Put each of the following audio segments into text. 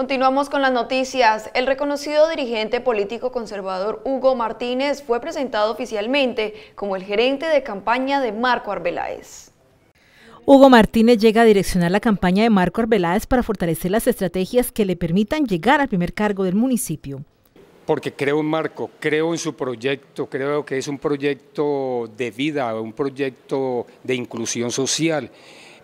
Continuamos con las noticias. El reconocido dirigente político conservador Hugo Martínez fue presentado oficialmente como el gerente de campaña de Marco Arbeláez. Hugo Martínez llega a direccionar la campaña de Marco Arbeláez para fortalecer las estrategias que le permitan llegar al primer cargo del municipio. Porque creo en Marco, creo en su proyecto, creo que es un proyecto de vida, un proyecto de inclusión social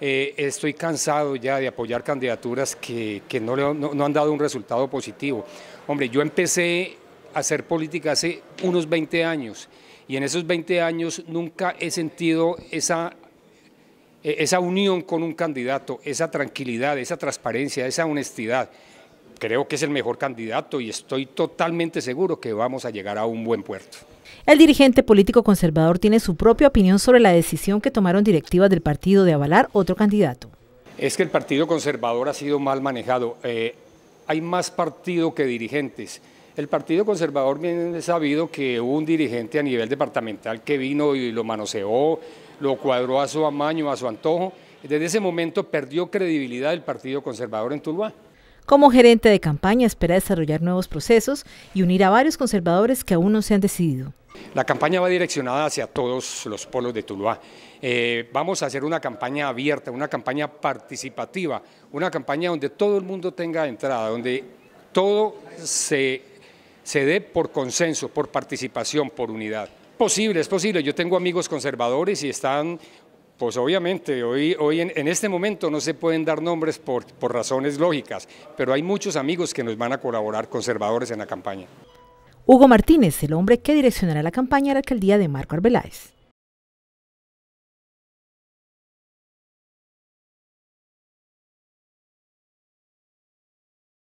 eh, estoy cansado ya de apoyar candidaturas que, no, han dado un resultado positivo. Hombre, yo empecé a hacer política hace unos 20 años y en esos 20 años nunca he sentido e, esa unión con un candidato, esa tranquilidad, esa transparencia, esa honestidad creo que es el mejor candidato y estoy totalmente seguro que vamos a llegar a un buen puerto. El dirigente político conservador tiene su propia opinión sobre la decisión que tomaron directivas del partido de avalar otro candidato. Es que el partido conservador ha sido mal manejado. Eh, hay más partido que dirigentes. El Partido Conservador bien sabido que hubo un dirigente a nivel departamental que vino y lo manoseó, lo cuadró a su amaño, a su antojo. Desde ese momento perdió credibilidad el Partido Conservador en Tuluá. Como gerente de campaña espera desarrollar nuevos procesos y unir a varios conservadores que aún no se han decidido. La campaña va direccionada hacia todos los polos de Tuluá. Eh, vamos a hacer una campaña abierta, una campaña participativa, una campaña donde todo el mundo tenga entrada, donde todo se, se dé por consenso, por participación, por unidad posible, es posible. Yo tengo amigos conservadores y están pues obviamente, hoy, hoy en, este momento no se pueden dar nombres por, por razones lógicas, pero hay muchos amigos que nos van a colaborar conservadores en la campaña. Hugo Martínez, el hombre que direccionará la campaña a la alcaldía de Marco Arbeláez.